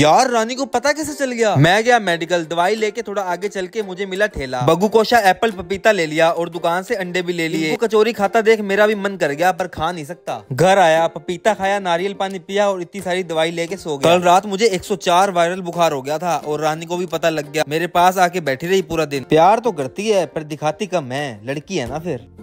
यार रानी को पता कैसे चल गया मैं गया मेडिकल दवाई लेके थोड़ा आगे चल के मुझे मिला ठेला बगू कोशा एप्पल पपीता ले लिया और दुकान से अंडे भी ले लिए कचोरी खाता देख मेरा भी मन कर गया पर खा नहीं सकता घर आया पपीता खाया नारियल पानी पिया और इतनी सारी दवाई लेके सो गया कल रात मुझे 104 वायरल बुखार हो गया था और रानी को भी पता लग गया मेरे पास आके बैठी रही पूरा दिन प्यार तो करती है पर दिखाती कम है लड़की है ना फिर